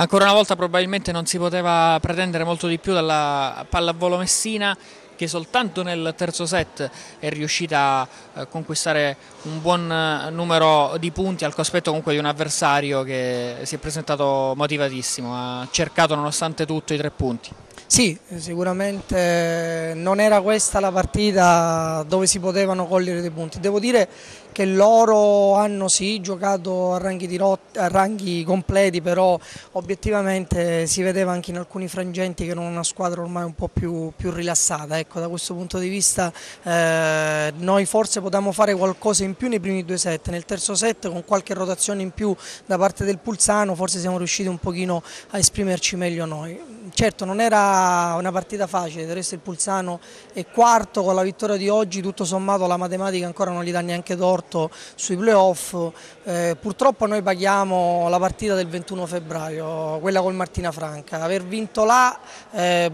Ancora una volta probabilmente non si poteva pretendere molto di più dalla pallavolo Messina che soltanto nel terzo set è riuscita a eh, conquistare un buon eh, numero di punti al cospetto comunque di un avversario che si è presentato motivatissimo, ha cercato nonostante tutto i tre punti. Sì, sicuramente non era questa la partita dove si potevano cogliere dei punti. Devo dire che loro hanno sì giocato a ranghi, rotta, a ranghi completi, però obiettivamente si vedeva anche in alcuni frangenti che erano una squadra ormai un po' più, più rilassata. Ecco, da questo punto di vista eh, noi forse potevamo fare qualcosa in più nei primi due set. Nel terzo set con qualche rotazione in più da parte del Pulsano forse siamo riusciti un pochino a esprimerci meglio noi certo non era una partita facile, del resto il Pulsano è quarto con la vittoria di oggi, tutto sommato la matematica ancora non gli dà neanche torto sui playoff, eh, purtroppo noi paghiamo la partita del 21 febbraio, quella col Martina Franca, aver vinto là eh,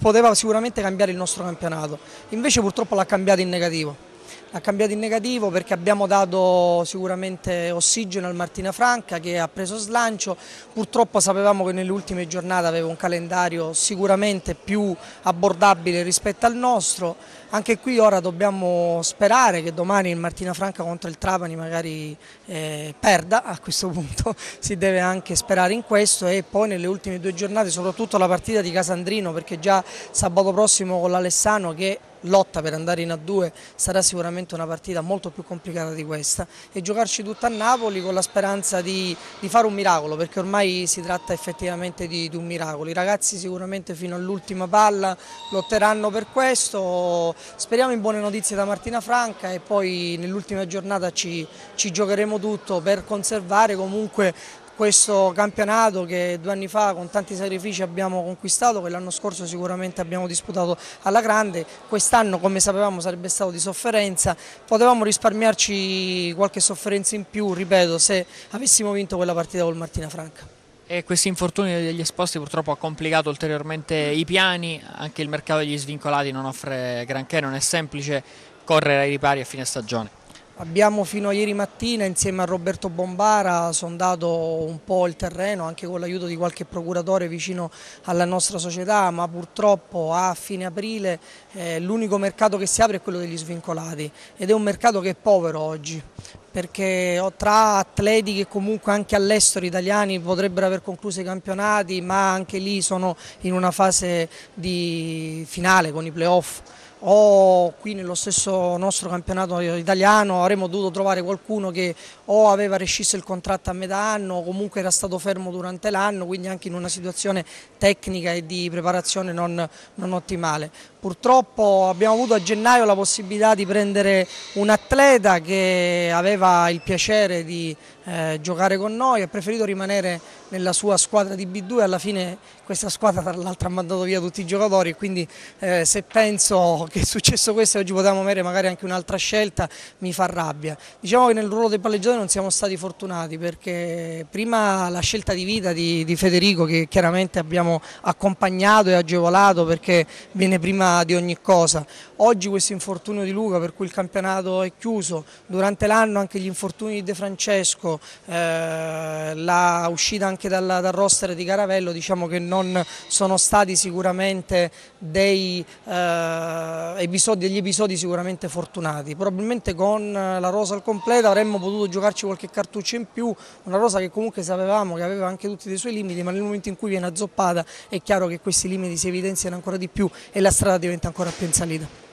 poteva sicuramente cambiare il nostro campionato, invece purtroppo l'ha cambiato in negativo. Ha cambiato in negativo perché abbiamo dato sicuramente ossigeno al Martina Franca che ha preso slancio, purtroppo sapevamo che nelle ultime giornate aveva un calendario sicuramente più abbordabile rispetto al nostro, anche qui ora dobbiamo sperare che domani il Martina Franca contro il Trapani magari eh, perda, a questo punto si deve anche sperare in questo e poi nelle ultime due giornate soprattutto la partita di Casandrino perché già sabato prossimo con l'Alessano che lotta per andare in A2 sarà sicuramente una partita molto più complicata di questa e giocarci tutta a Napoli con la speranza di, di fare un miracolo perché ormai si tratta effettivamente di, di un miracolo, i ragazzi sicuramente fino all'ultima palla lotteranno per questo, speriamo in buone notizie da Martina Franca e poi nell'ultima giornata ci, ci giocheremo tutto per conservare comunque questo campionato che due anni fa con tanti sacrifici abbiamo conquistato, che l'anno scorso sicuramente abbiamo disputato alla grande, quest'anno come sapevamo sarebbe stato di sofferenza, potevamo risparmiarci qualche sofferenza in più, ripeto, se avessimo vinto quella partita col Martina Franca. E questi infortuni degli esposti purtroppo ha complicato ulteriormente i piani, anche il mercato degli svincolati non offre granché, non è semplice correre ai ripari a fine stagione. Abbiamo fino a ieri mattina insieme a Roberto Bombara sondato un po' il terreno anche con l'aiuto di qualche procuratore vicino alla nostra società ma purtroppo a fine aprile eh, l'unico mercato che si apre è quello degli svincolati ed è un mercato che è povero oggi perché oh, tra atleti che comunque anche all'estero italiani potrebbero aver concluso i campionati ma anche lì sono in una fase di finale con i playoff o qui nello stesso nostro campionato italiano avremmo dovuto trovare qualcuno che o aveva rescisso il contratto a metà anno o comunque era stato fermo durante l'anno, quindi anche in una situazione tecnica e di preparazione non, non ottimale. Purtroppo abbiamo avuto a gennaio la possibilità di prendere un atleta che aveva il piacere di eh, giocare con noi, ha preferito rimanere nella sua squadra di B2, alla fine questa squadra tra l'altro ha mandato via tutti i giocatori, quindi eh, se penso che è successo questo e oggi potevamo avere magari anche un'altra scelta mi fa rabbia. Diciamo che nel ruolo dei palleggiatori non siamo stati fortunati perché prima la scelta di vita di, di Federico che chiaramente abbiamo accompagnato e agevolato perché viene prima di ogni cosa, oggi questo infortunio di Luca per cui il campionato è chiuso, durante l'anno anche gli infortuni di De Francesco, eh, la uscita anche dalla, dal roster di Caravello diciamo che non sono stati sicuramente dei, eh, episodi, degli episodi sicuramente fortunati, probabilmente con eh, la rosa al completo avremmo potuto giocarci qualche cartuccio in più, una rosa che comunque sapevamo che aveva anche tutti i suoi limiti ma nel momento in cui viene azzoppata è chiaro che questi limiti si evidenziano ancora di più e la strada diventa ancora più in salita.